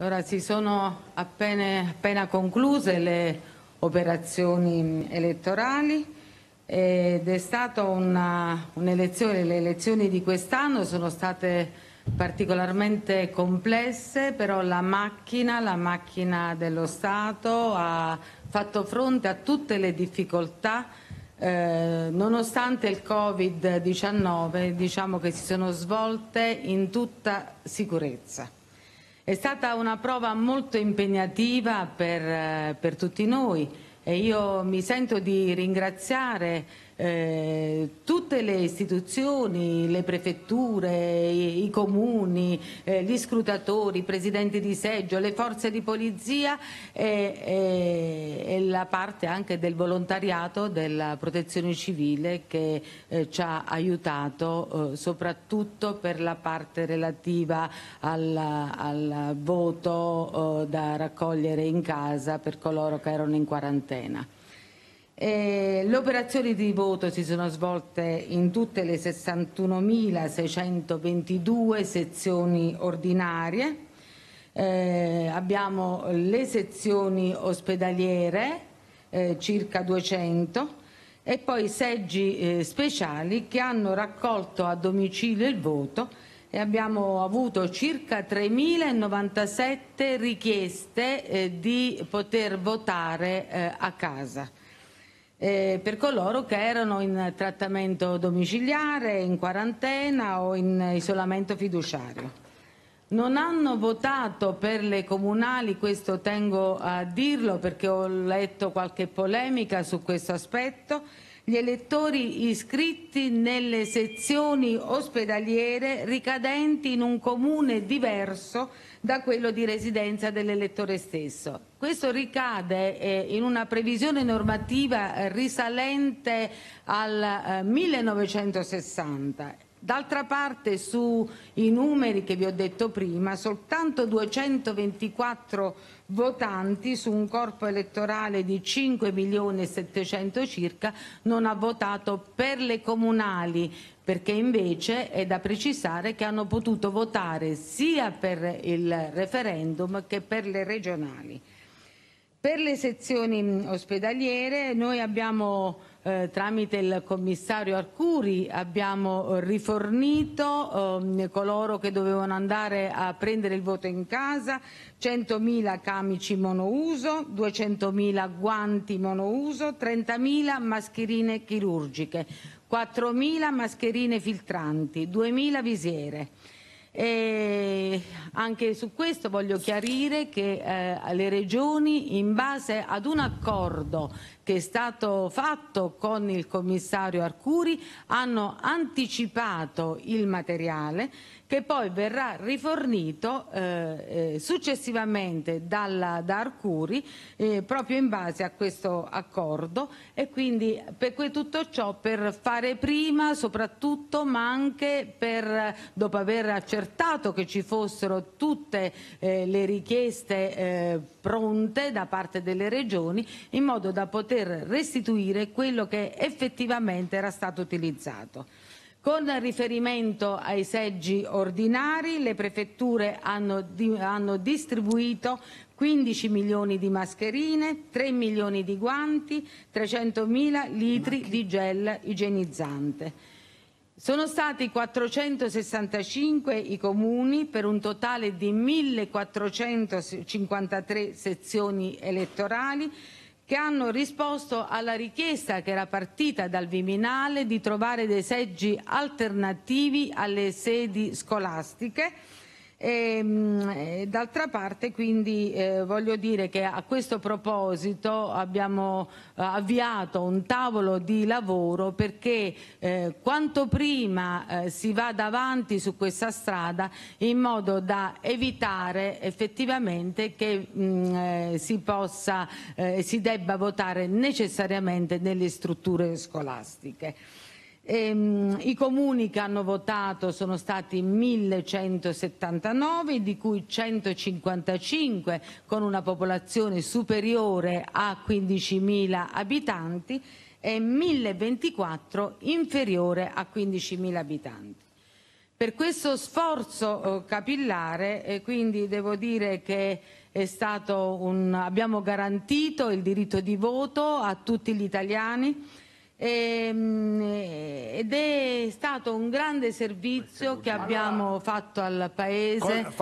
Allora, si sono appena, appena, concluse le operazioni elettorali ed è stata un'elezione, le elezioni di quest'anno sono state particolarmente complesse, però la macchina, la macchina dello Stato ha fatto fronte a tutte le difficoltà eh, nonostante il Covid-19 diciamo che si sono svolte in tutta sicurezza. È stata una prova molto impegnativa per, eh, per tutti noi e io mi sento di ringraziare eh, tutte le istituzioni, le prefetture, i, i comuni, eh, gli scrutatori, i presidenti di seggio, le forze di polizia e, e, e la parte anche del volontariato della protezione civile che eh, ci ha aiutato eh, soprattutto per la parte relativa al, al voto eh, da raccogliere in casa per coloro che erano in quarantena. Eh, le operazioni di voto si sono svolte in tutte le 61.622 sezioni ordinarie, eh, abbiamo le sezioni ospedaliere, eh, circa 200, e poi seggi eh, speciali che hanno raccolto a domicilio il voto e abbiamo avuto circa 3.097 richieste eh, di poter votare eh, a casa eh, per coloro che erano in trattamento domiciliare, in quarantena o in isolamento fiduciario. Non hanno votato per le comunali, questo tengo a dirlo perché ho letto qualche polemica su questo aspetto, gli elettori iscritti nelle sezioni ospedaliere ricadenti in un comune diverso da quello di residenza dell'elettore stesso. Questo ricade eh, in una previsione normativa risalente al 1960 eh, D'altra parte, sui numeri che vi ho detto prima, soltanto 224 votanti su un corpo elettorale di 5 milioni e 700 circa non ha votato per le comunali perché invece è da precisare che hanno potuto votare sia per il referendum che per le regionali. Per le sezioni ospedaliere noi abbiamo eh, tramite il commissario Arcuri abbiamo eh, rifornito eh, coloro che dovevano andare a prendere il voto in casa 100.000 camici monouso, 200.000 guanti monouso, 30.000 mascherine chirurgiche, 4.000 mascherine filtranti, 2.000 visiere. E anche su questo voglio chiarire che eh, le regioni in base ad un accordo che è stato fatto con il commissario Arcuri hanno anticipato il materiale che poi verrà rifornito eh, eh, successivamente dalla, da Arcuri eh, proprio in base a questo accordo e quindi per que, tutto ciò per fare prima soprattutto ma anche per, dopo aver accertato che ci fossero tutte eh, le richieste eh, pronte da parte delle regioni in modo da poter poter restituire quello che effettivamente era stato utilizzato. Con riferimento ai seggi ordinari, le prefetture hanno, di, hanno, distribuito 15 milioni di mascherine, 3 milioni di guanti, 300 mila litri di gel igienizzante. Sono stati 465 i comuni per un totale di 1453 sezioni elettorali che hanno risposto alla richiesta che era partita dal Viminale di trovare dei seggi alternativi alle sedi scolastiche Ehm, eh, d'altra parte, quindi eh, voglio dire che a questo proposito abbiamo eh, avviato un tavolo di lavoro perché quanto prima si vada avanti su questa strada in modo da evitare effettivamente che mm, si debba votare necessariamente nelle strutture scolastiche. Ehm, I comuni che hanno votato sono stati 1179, di cui 155 con una popolazione superiore a 15.000 abitanti e 1024 inferiore a 15.000 abitanti. Per questo sforzo eh, capillare eh, quindi devo dire che un, abbiamo garantito il diritto di voto a tutti gli italiani Ehm, eh, ed è stato un grande servizio che abbiamo fatto al Paese.